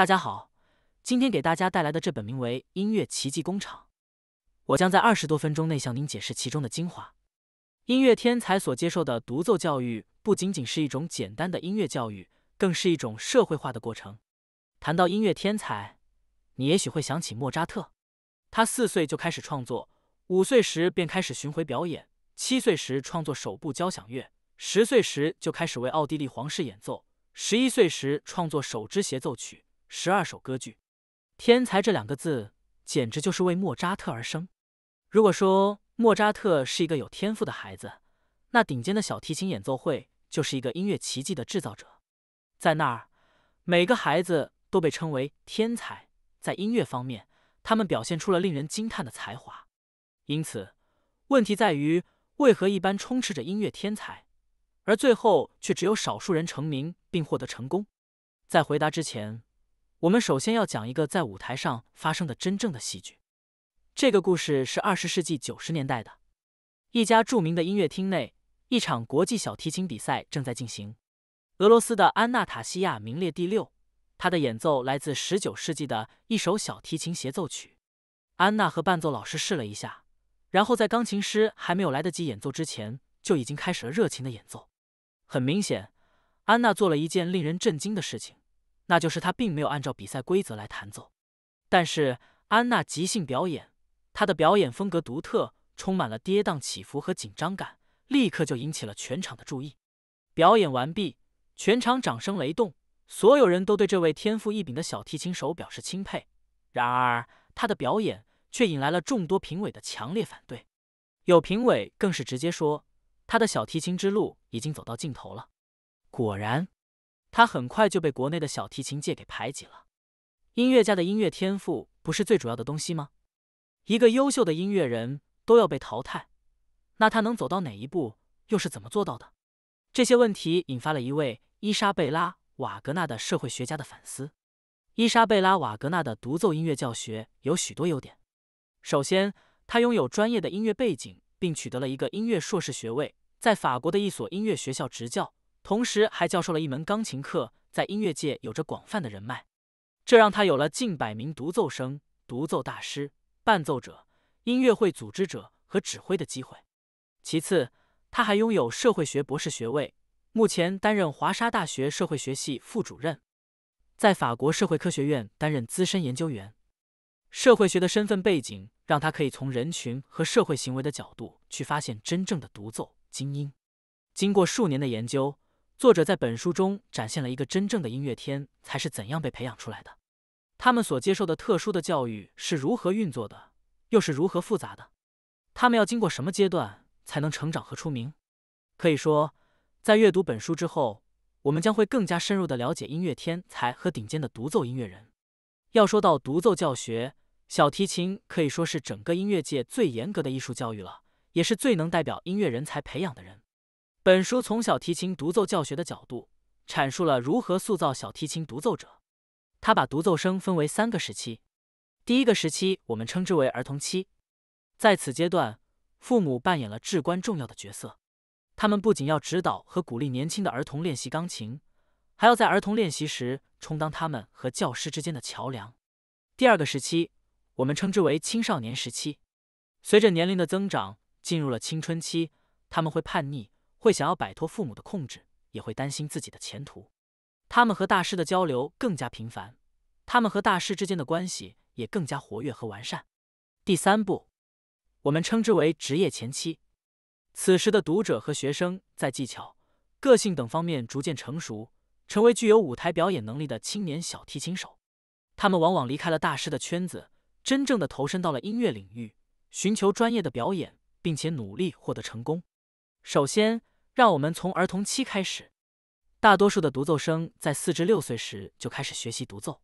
大家好，今天给大家带来的这本名为《音乐奇迹工厂》，我将在二十多分钟内向您解释其中的精华。音乐天才所接受的独奏教育不仅仅是一种简单的音乐教育，更是一种社会化的过程。谈到音乐天才，你也许会想起莫扎特。他四岁就开始创作，五岁时便开始巡回表演，七岁时创作首部交响乐，十岁时就开始为奥地利皇室演奏，十一岁时创作首支协奏曲。十二首歌剧，天才这两个字简直就是为莫扎特而生。如果说莫扎特是一个有天赋的孩子，那顶尖的小提琴演奏会就是一个音乐奇迹的制造者。在那儿，每个孩子都被称为天才，在音乐方面，他们表现出了令人惊叹的才华。因此，问题在于为何一般充斥着音乐天才，而最后却只有少数人成名并获得成功？在回答之前。我们首先要讲一个在舞台上发生的真正的戏剧。这个故事是二十世纪九十年代的。一家著名的音乐厅内，一场国际小提琴比赛正在进行。俄罗斯的安娜塔西亚名列第六，她的演奏来自十九世纪的一首小提琴协奏曲。安娜和伴奏老师试了一下，然后在钢琴师还没有来得及演奏之前，就已经开始了热情的演奏。很明显，安娜做了一件令人震惊的事情。那就是他并没有按照比赛规则来弹奏，但是安娜即兴表演，她的表演风格独特，充满了跌宕起伏和紧张感，立刻就引起了全场的注意。表演完毕，全场掌声雷动，所有人都对这位天赋异禀的小提琴手表示钦佩。然而，他的表演却引来了众多评委的强烈反对，有评委更是直接说：“他的小提琴之路已经走到尽头了。”果然。他很快就被国内的小提琴界给排挤了。音乐家的音乐天赋不是最主要的东西吗？一个优秀的音乐人都要被淘汰，那他能走到哪一步，又是怎么做到的？这些问题引发了一位伊莎贝拉·瓦格纳的社会学家的反思。伊莎贝拉·瓦格纳的独奏音乐教学有许多优点。首先，他拥有专业的音乐背景，并取得了一个音乐硕士学位，在法国的一所音乐学校执教。同时还教授了一门钢琴课，在音乐界有着广泛的人脉，这让他有了近百名独奏生、独奏大师、伴奏者、音乐会组织者和指挥的机会。其次，他还拥有社会学博士学位，目前担任华沙大学社会学系副主任，在法国社会科学院担任资深研究员。社会学的身份背景让他可以从人群和社会行为的角度去发现真正的独奏精英。经过数年的研究。作者在本书中展现了一个真正的音乐天才是怎样被培养出来的，他们所接受的特殊的教育是如何运作的，又是如何复杂的，他们要经过什么阶段才能成长和出名？可以说，在阅读本书之后，我们将会更加深入的了解音乐天才和顶尖的独奏音乐人。要说到独奏教学，小提琴可以说是整个音乐界最严格的艺术教育了，也是最能代表音乐人才培养的人。本书从小提琴独奏教学的角度，阐述了如何塑造小提琴独奏者。他把独奏生分为三个时期。第一个时期，我们称之为儿童期。在此阶段，父母扮演了至关重要的角色。他们不仅要指导和鼓励年轻的儿童练习钢琴，还要在儿童练习时充当他们和教师之间的桥梁。第二个时期，我们称之为青少年时期。随着年龄的增长，进入了青春期，他们会叛逆。会想要摆脱父母的控制，也会担心自己的前途。他们和大师的交流更加频繁，他们和大师之间的关系也更加活跃和完善。第三步，我们称之为职业前期。此时的读者和学生在技巧、个性等方面逐渐成熟，成为具有舞台表演能力的青年小提琴手。他们往往离开了大师的圈子，真正的投身到了音乐领域，寻求专业的表演，并且努力获得成功。首先。让我们从儿童期开始，大多数的独奏生在四至六岁时就开始学习独奏。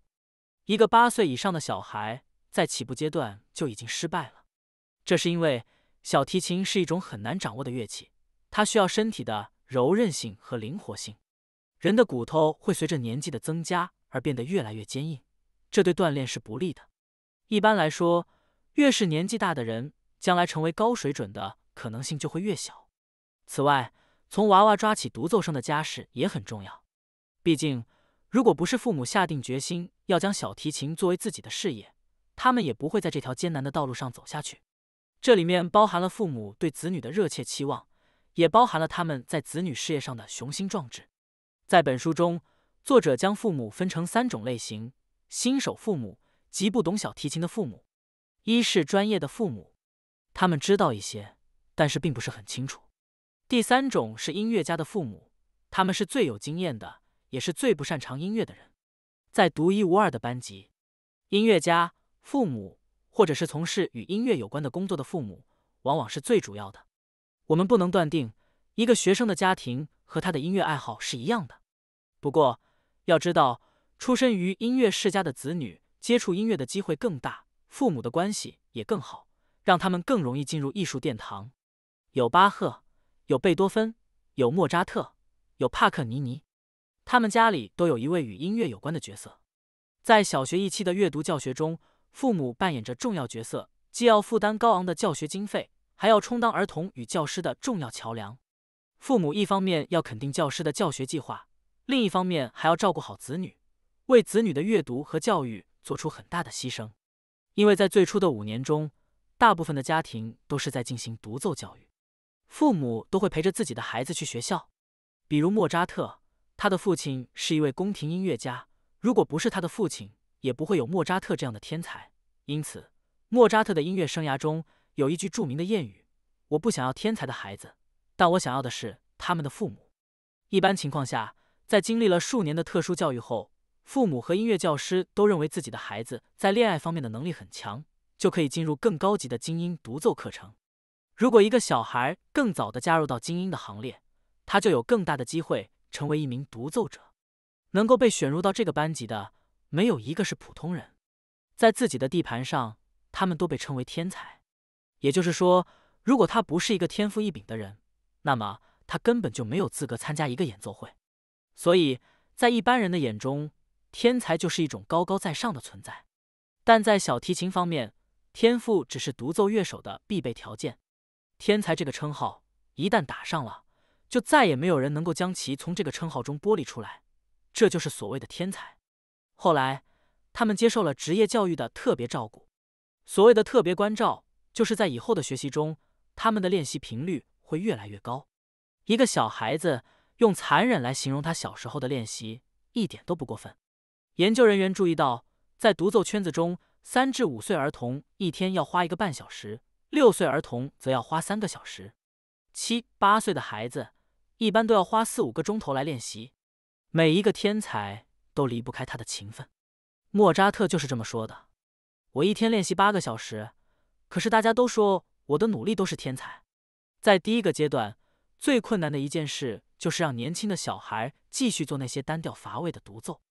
一个八岁以上的小孩在起步阶段就已经失败了，这是因为小提琴是一种很难掌握的乐器，它需要身体的柔韧性和灵活性。人的骨头会随着年纪的增加而变得越来越坚硬，这对锻炼是不利的。一般来说，越是年纪大的人，将来成为高水准的可能性就会越小。此外，从娃娃抓起，独奏声的家事也很重要。毕竟，如果不是父母下定决心要将小提琴作为自己的事业，他们也不会在这条艰难的道路上走下去。这里面包含了父母对子女的热切期望，也包含了他们在子女事业上的雄心壮志。在本书中，作者将父母分成三种类型：新手父母，极不懂小提琴的父母；一是专业的父母，他们知道一些，但是并不是很清楚。第三种是音乐家的父母，他们是最有经验的，也是最不擅长音乐的人。在独一无二的班级，音乐家父母或者是从事与音乐有关的工作的父母，往往是最主要的。我们不能断定一个学生的家庭和他的音乐爱好是一样的。不过，要知道，出身于音乐世家的子女接触音乐的机会更大，父母的关系也更好，让他们更容易进入艺术殿堂。有巴赫。有贝多芬，有莫扎特，有帕克尼尼，他们家里都有一位与音乐有关的角色。在小学一期的阅读教学中，父母扮演着重要角色，既要负担高昂的教学经费，还要充当儿童与教师的重要桥梁。父母一方面要肯定教师的教学计划，另一方面还要照顾好子女，为子女的阅读和教育做出很大的牺牲。因为在最初的五年中，大部分的家庭都是在进行独奏教育。父母都会陪着自己的孩子去学校，比如莫扎特，他的父亲是一位宫廷音乐家。如果不是他的父亲，也不会有莫扎特这样的天才。因此，莫扎特的音乐生涯中有一句著名的谚语：“我不想要天才的孩子，但我想要的是他们的父母。”一般情况下，在经历了数年的特殊教育后，父母和音乐教师都认为自己的孩子在恋爱方面的能力很强，就可以进入更高级的精英独奏课程。如果一个小孩更早的加入到精英的行列，他就有更大的机会成为一名独奏者。能够被选入到这个班级的，没有一个是普通人。在自己的地盘上，他们都被称为天才。也就是说，如果他不是一个天赋异禀的人，那么他根本就没有资格参加一个演奏会。所以在一般人的眼中，天才就是一种高高在上的存在。但在小提琴方面，天赋只是独奏乐手的必备条件。天才这个称号一旦打上了，就再也没有人能够将其从这个称号中剥离出来。这就是所谓的天才。后来，他们接受了职业教育的特别照顾。所谓的特别关照，就是在以后的学习中，他们的练习频率会越来越高。一个小孩子用残忍来形容他小时候的练习，一点都不过分。研究人员注意到，在独奏圈子中，三至五岁儿童一天要花一个半小时。六岁儿童则要花三个小时，七八岁的孩子一般都要花四五个钟头来练习。每一个天才都离不开他的勤奋，莫扎特就是这么说的。我一天练习八个小时，可是大家都说我的努力都是天才。在第一个阶段，最困难的一件事就是让年轻的小孩继续做那些单调乏味的独奏。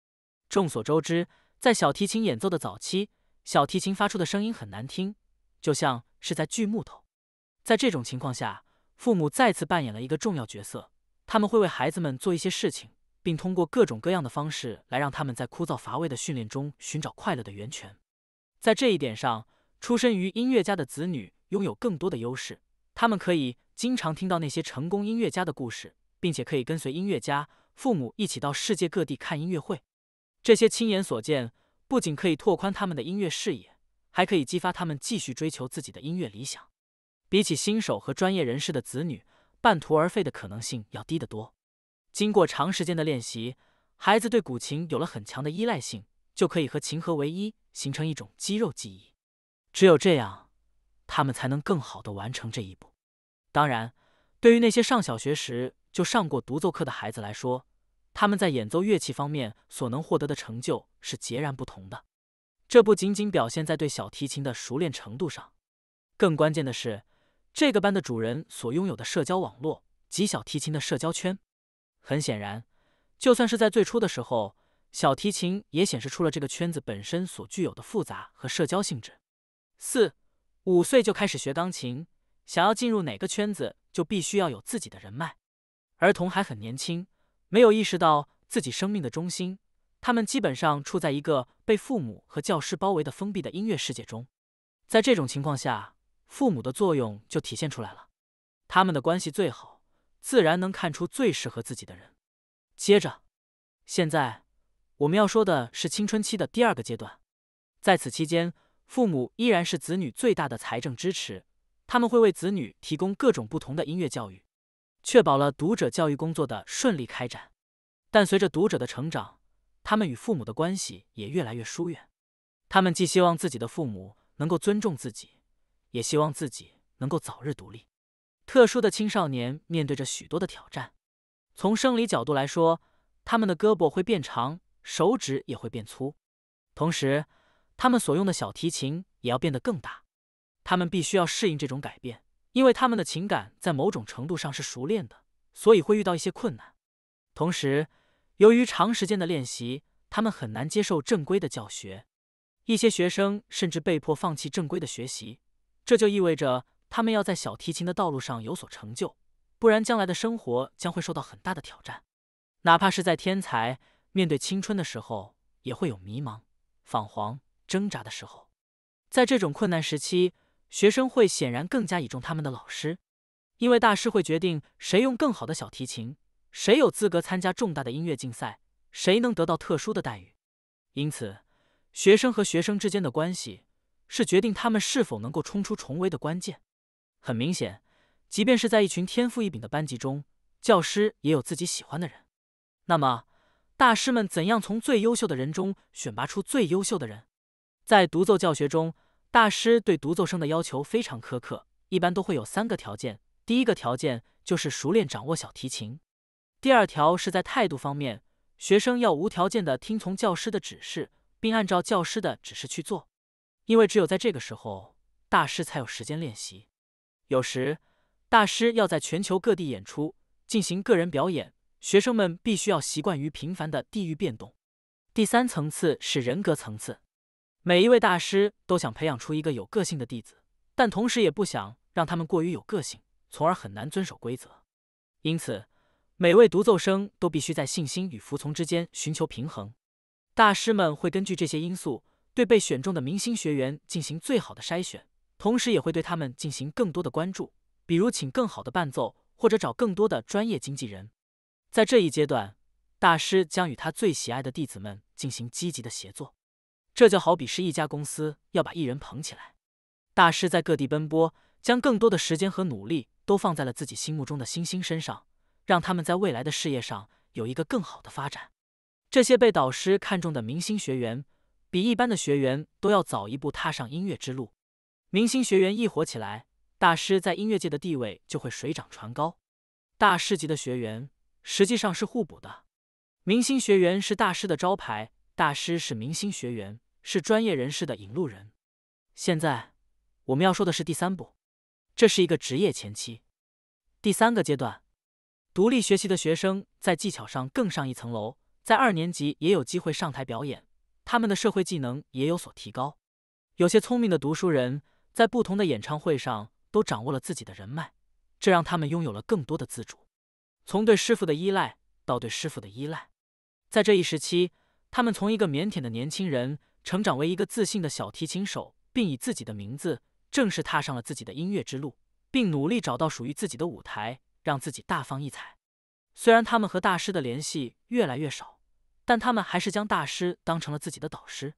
众所周知，在小提琴演奏的早期，小提琴发出的声音很难听，就像。是在锯木头，在这种情况下，父母再次扮演了一个重要角色。他们会为孩子们做一些事情，并通过各种各样的方式来让他们在枯燥乏味的训练中寻找快乐的源泉。在这一点上，出身于音乐家的子女拥有更多的优势。他们可以经常听到那些成功音乐家的故事，并且可以跟随音乐家父母一起到世界各地看音乐会。这些亲眼所见不仅可以拓宽他们的音乐视野。还可以激发他们继续追求自己的音乐理想。比起新手和专业人士的子女，半途而废的可能性要低得多。经过长时间的练习，孩子对古琴有了很强的依赖性，就可以和琴合为一，形成一种肌肉记忆。只有这样，他们才能更好的完成这一步。当然，对于那些上小学时就上过独奏课的孩子来说，他们在演奏乐器方面所能获得的成就是截然不同的。这不仅仅表现在对小提琴的熟练程度上，更关键的是，这个班的主人所拥有的社交网络及小提琴的社交圈。很显然，就算是在最初的时候，小提琴也显示出了这个圈子本身所具有的复杂和社交性质。四、五岁就开始学钢琴，想要进入哪个圈子，就必须要有自己的人脉。儿童还很年轻，没有意识到自己生命的中心。他们基本上处在一个被父母和教师包围的封闭的音乐世界中，在这种情况下，父母的作用就体现出来了。他们的关系最好，自然能看出最适合自己的人。接着，现在我们要说的是青春期的第二个阶段，在此期间，父母依然是子女最大的财政支持，他们会为子女提供各种不同的音乐教育，确保了读者教育工作的顺利开展。但随着读者的成长，他们与父母的关系也越来越疏远，他们既希望自己的父母能够尊重自己，也希望自己能够早日独立。特殊的青少年面对着许多的挑战。从生理角度来说，他们的胳膊会变长，手指也会变粗，同时，他们所用的小提琴也要变得更大。他们必须要适应这种改变，因为他们的情感在某种程度上是熟练的，所以会遇到一些困难。同时，由于长时间的练习，他们很难接受正规的教学，一些学生甚至被迫放弃正规的学习。这就意味着他们要在小提琴的道路上有所成就，不然将来的生活将会受到很大的挑战。哪怕是在天才面对青春的时候，也会有迷茫、彷徨、挣扎的时候。在这种困难时期，学生会显然更加倚重他们的老师，因为大师会决定谁用更好的小提琴。谁有资格参加重大的音乐竞赛？谁能得到特殊的待遇？因此，学生和学生之间的关系是决定他们是否能够冲出重围的关键。很明显，即便是在一群天赋异禀的班级中，教师也有自己喜欢的人。那么，大师们怎样从最优秀的人中选拔出最优秀的人？在独奏教学中，大师对独奏生的要求非常苛刻，一般都会有三个条件。第一个条件就是熟练掌握小提琴。第二条是在态度方面，学生要无条件的听从教师的指示，并按照教师的指示去做，因为只有在这个时候，大师才有时间练习。有时，大师要在全球各地演出，进行个人表演，学生们必须要习惯于频繁的地域变动。第三层次是人格层次，每一位大师都想培养出一个有个性的弟子，但同时也不想让他们过于有个性，从而很难遵守规则，因此。每位独奏生都必须在信心与服从之间寻求平衡。大师们会根据这些因素对被选中的明星学员进行最好的筛选，同时也会对他们进行更多的关注，比如请更好的伴奏或者找更多的专业经纪人。在这一阶段，大师将与他最喜爱的弟子们进行积极的协作。这就好比是一家公司要把艺人捧起来。大师在各地奔波，将更多的时间和努力都放在了自己心目中的星星身上。让他们在未来的事业上有一个更好的发展。这些被导师看中的明星学员，比一般的学员都要早一步踏上音乐之路。明星学员一火起来，大师在音乐界的地位就会水涨船高。大师级的学员实际上是互补的，明星学员是大师的招牌，大师是明星学员，是专业人士的引路人。现在我们要说的是第三步，这是一个职业前期，第三个阶段。独立学习的学生在技巧上更上一层楼，在二年级也有机会上台表演，他们的社会技能也有所提高。有些聪明的读书人在不同的演唱会上都掌握了自己的人脉，这让他们拥有了更多的自主。从对师傅的依赖到对师傅的依赖，在这一时期，他们从一个腼腆的年轻人成长为一个自信的小提琴手，并以自己的名字正式踏上了自己的音乐之路，并努力找到属于自己的舞台。让自己大放异彩。虽然他们和大师的联系越来越少，但他们还是将大师当成了自己的导师。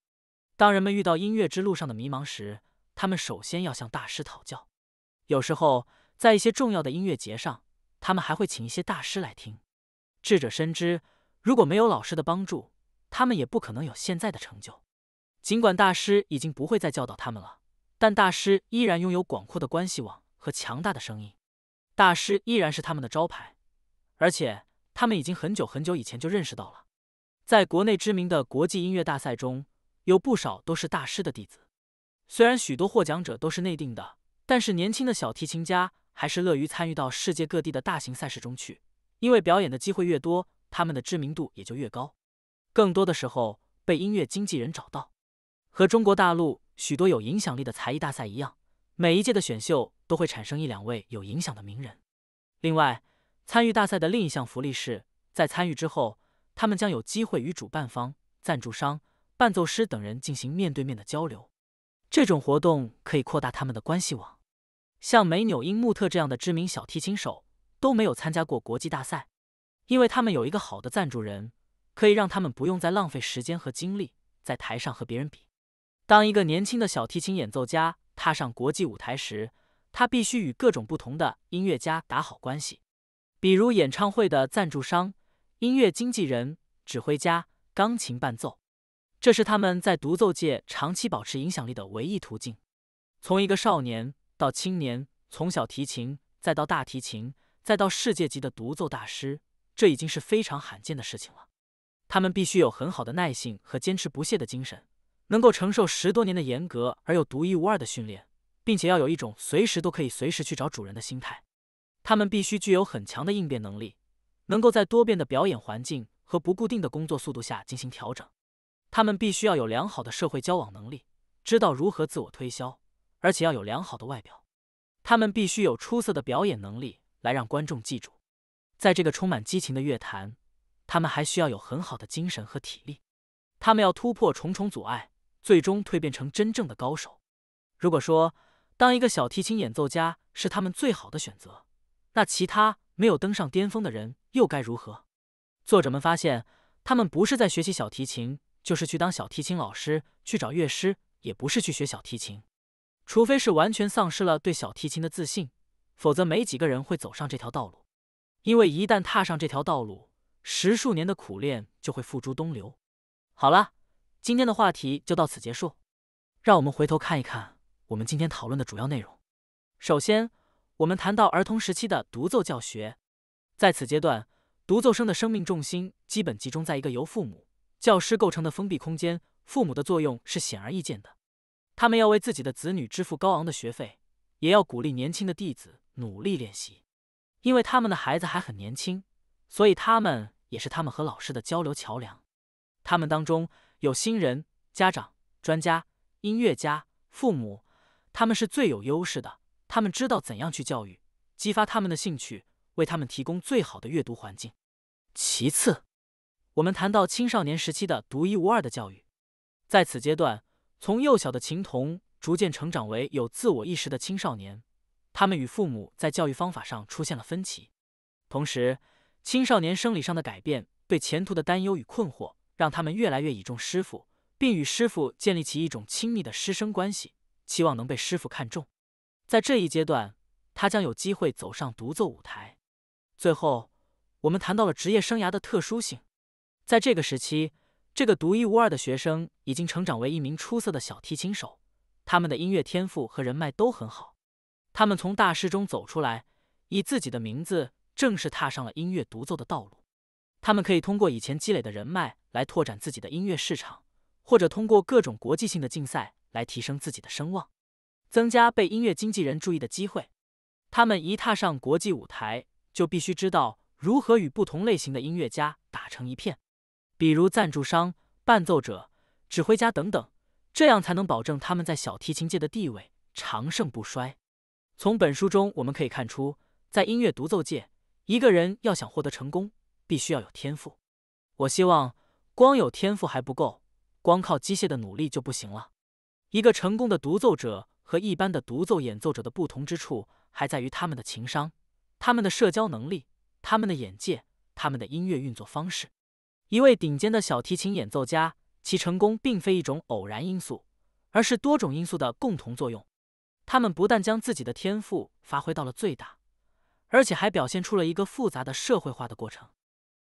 当人们遇到音乐之路上的迷茫时，他们首先要向大师讨教。有时候，在一些重要的音乐节上，他们还会请一些大师来听。智者深知，如果没有老师的帮助，他们也不可能有现在的成就。尽管大师已经不会再教导他们了，但大师依然拥有广阔的关系网和强大的声音。大师依然是他们的招牌，而且他们已经很久很久以前就认识到了。在国内知名的国际音乐大赛中，有不少都是大师的弟子。虽然许多获奖者都是内定的，但是年轻的小提琴家还是乐于参与到世界各地的大型赛事中去，因为表演的机会越多，他们的知名度也就越高。更多的时候被音乐经纪人找到。和中国大陆许多有影响力的才艺大赛一样，每一届的选秀。都会产生一两位有影响的名人。另外，参与大赛的另一项福利是在参与之后，他们将有机会与主办方、赞助商、伴奏师等人进行面对面的交流。这种活动可以扩大他们的关系网。像梅纽因、穆特这样的知名小提琴手都没有参加过国际大赛，因为他们有一个好的赞助人，可以让他们不用再浪费时间和精力在台上和别人比。当一个年轻的小提琴演奏家踏上国际舞台时，他必须与各种不同的音乐家打好关系，比如演唱会的赞助商、音乐经纪人、指挥家、钢琴伴奏。这是他们在独奏界长期保持影响力的唯一途径。从一个少年到青年，从小提琴再到大提琴，再到世界级的独奏大师，这已经是非常罕见的事情了。他们必须有很好的耐性和坚持不懈的精神，能够承受十多年的严格而又独一无二的训练。并且要有一种随时都可以随时去找主人的心态，他们必须具有很强的应变能力，能够在多变的表演环境和不固定的工作速度下进行调整。他们必须要有良好的社会交往能力，知道如何自我推销，而且要有良好的外表。他们必须有出色的表演能力来让观众记住。在这个充满激情的乐坛，他们还需要有很好的精神和体力。他们要突破重重阻碍，最终蜕变成真正的高手。如果说，当一个小提琴演奏家是他们最好的选择，那其他没有登上巅峰的人又该如何？作者们发现，他们不是在学习小提琴，就是去当小提琴老师，去找乐师，也不是去学小提琴，除非是完全丧失了对小提琴的自信，否则没几个人会走上这条道路。因为一旦踏上这条道路，十数年的苦练就会付诸东流。好了，今天的话题就到此结束，让我们回头看一看。我们今天讨论的主要内容，首先，我们谈到儿童时期的独奏教学。在此阶段，独奏生的生命重心基本集中在一个由父母、教师构成的封闭空间。父母的作用是显而易见的，他们要为自己的子女支付高昂的学费，也要鼓励年轻的弟子努力练习。因为他们的孩子还很年轻，所以他们也是他们和老师的交流桥梁。他们当中有新人家长、专家、音乐家、父母。他们是最有优势的，他们知道怎样去教育，激发他们的兴趣，为他们提供最好的阅读环境。其次，我们谈到青少年时期的独一无二的教育，在此阶段，从幼小的琴童逐渐成长为有自我意识的青少年，他们与父母在教育方法上出现了分歧，同时，青少年生理上的改变，对前途的担忧与困惑，让他们越来越倚重师傅，并与师傅建立起一种亲密的师生关系。期望能被师傅看中，在这一阶段，他将有机会走上独奏舞台。最后，我们谈到了职业生涯的特殊性。在这个时期，这个独一无二的学生已经成长为一名出色的小提琴手，他们的音乐天赋和人脉都很好。他们从大师中走出来，以自己的名字正式踏上了音乐独奏的道路。他们可以通过以前积累的人脉来拓展自己的音乐市场，或者通过各种国际性的竞赛。来提升自己的声望，增加被音乐经纪人注意的机会。他们一踏上国际舞台，就必须知道如何与不同类型的音乐家打成一片，比如赞助商、伴奏者、指挥家等等，这样才能保证他们在小提琴界的地位长盛不衰。从本书中我们可以看出，在音乐独奏界，一个人要想获得成功，必须要有天赋。我希望光有天赋还不够，光靠机械的努力就不行了。一个成功的独奏者和一般的独奏演奏者的不同之处，还在于他们的情商、他们的社交能力、他们的眼界、他们的音乐运作方式。一位顶尖的小提琴演奏家，其成功并非一种偶然因素，而是多种因素的共同作用。他们不但将自己的天赋发挥到了最大，而且还表现出了一个复杂的社会化的过程。